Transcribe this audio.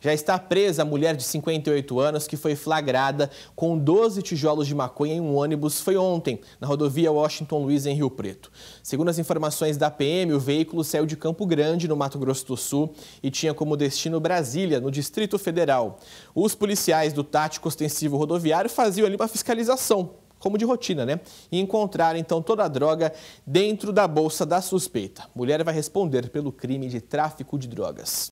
Já está presa a mulher de 58 anos que foi flagrada com 12 tijolos de maconha em um ônibus. Foi ontem, na rodovia Washington Luiz, em Rio Preto. Segundo as informações da PM, o veículo saiu de Campo Grande, no Mato Grosso do Sul, e tinha como destino Brasília, no Distrito Federal. Os policiais do Tático Ostensivo Rodoviário faziam ali uma fiscalização como de rotina, né? E encontraram então toda a droga dentro da bolsa da suspeita. Mulher vai responder pelo crime de tráfico de drogas.